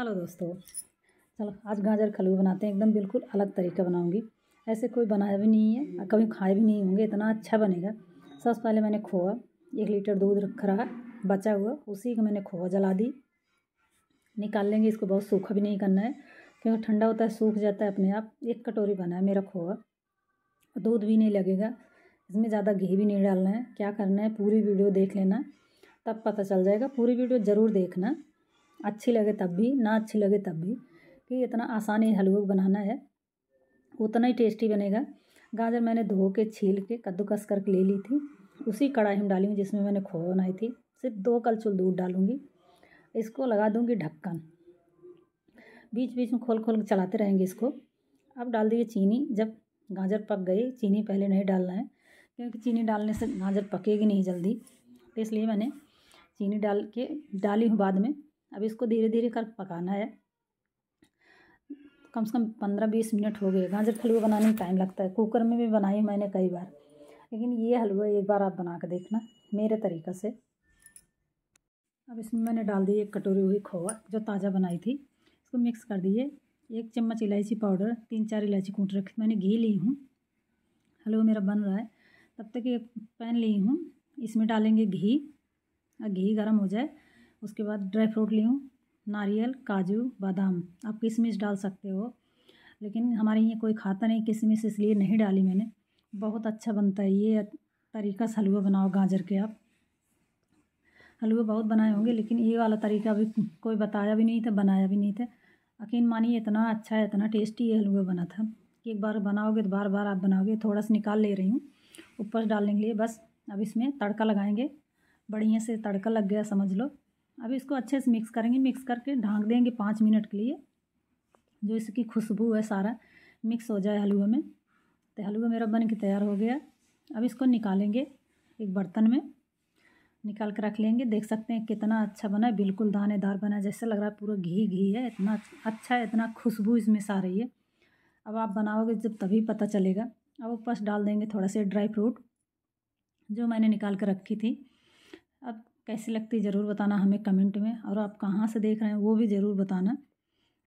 hello दोस्तों चलो आज गाजर का हलवा बनाते हैं एकदम बिल्कुल अलग तरीका बनाऊंगी ऐसे कोई बनाया भी नहीं है कभी खाए भी नहीं होंगे इतना अच्छा बनेगा सबसे पहले मैंने खोआ एक लीटर दूध रख रहा बचा हुआ उसी का मैंने खोआ जला दी निकाल लेंगे इसको बहुत सूखा भी नहीं करना है क्योंकि ठंडा होता है सूख जाता है अपने आप एक कटोरी बना है मेरा खोआ दूध भी नहीं लगेगा इसमें ज़्यादा घी भी नहीं डालना है क्या करना है पूरी वीडियो देख लेना तब पता चल जाएगा पूरी वीडियो ज़रूर देखना अच्छी लगे तब भी ना अच्छी लगे तब भी कि इतना आसान ही हलवा बनाना है उतना ही टेस्टी बनेगा गाजर मैंने धो के छील के कद्दूकस करके ले ली थी उसी कढ़ाई में डाली जिसमें मैंने खोआ बनाई थी सिर्फ दो कलचुल दूध डालूँगी इसको लगा दूँगी ढक्कन बीच बीच में खोल खोल चलाते रहेंगे इसको अब डाल दिए चीनी जब गाजर पक गई चीनी पहले नहीं डालना है क्योंकि चीनी डालने से गाजर पकेगी नहीं जल्दी तो इसलिए मैंने चीनी डाल के डाली हूँ बाद में अब इसको धीरे धीरे कर पकाना है कम से कम पंद्रह बीस मिनट हो गए गाजर का हलवा बनाने में टाइम लगता है कुकर में भी बनाई मैंने कई बार लेकिन ये हलवा एक बार आप बना कर देखना मेरे तरीक़े से अब इसमें मैंने डाल दी एक कटोरी हुई खोआ जो ताज़ा बनाई थी इसको मिक्स कर दिए एक चम्मच इलायची पाउडर तीन चार इलायची कूट रखी मैंने घी ली हूँ हलवा मेरा बन रहा है तब तक एक पैन ली हूँ इसमें डालेंगे घी घी गर्म हो जाए उसके बाद ड्राई फ्रूट ली हूँ नारियल काजू बादाम आप किशमिश डाल सकते हो लेकिन हमारे यहाँ कोई खाता नहीं किशमिश इसलिए नहीं डाली मैंने बहुत अच्छा बनता है ये तरीका से हलवा बनाओ गाजर के आप हलवे बहुत बनाए होंगे लेकिन ये वाला तरीका अभी कोई बताया भी नहीं था बनाया भी नहीं था यकीन मानिए इतना अच्छा है इतना टेस्टी ये हलवा बना था कि एक बार बनाओगे तो बार बार आप बनाओगे थोड़ा सा निकाल ले रही हूँ ऊपर डालने के लिए बस अब इसमें तड़का लगाएंगे बढ़िया से तड़का लग गया समझ लो अब इसको अच्छे से मिक्स करेंगे मिक्स करके ढाँक देंगे पाँच मिनट के लिए जो इसकी खुशबू है सारा मिक्स हो जाए हलवे में तो हलवा मेरा बन के तैयार हो गया अब इसको निकालेंगे एक बर्तन में निकाल कर रख लेंगे देख सकते हैं कितना अच्छा बना है बिल्कुल दानेदार बना है जैसे लग रहा है पूरा घी घी है इतना अच्छा है इतना खुशबू इसमें सा रही है अब आप बनाओगे जब तभी पता चलेगा अब ऊपर डाल देंगे थोड़ा सा ड्राई फ्रूट जो मैंने निकाल कर रखी थी अब कैसी लगती है ज़रूर बताना हमें कमेंट में और आप कहाँ से देख रहे हैं वो भी ज़रूर बताना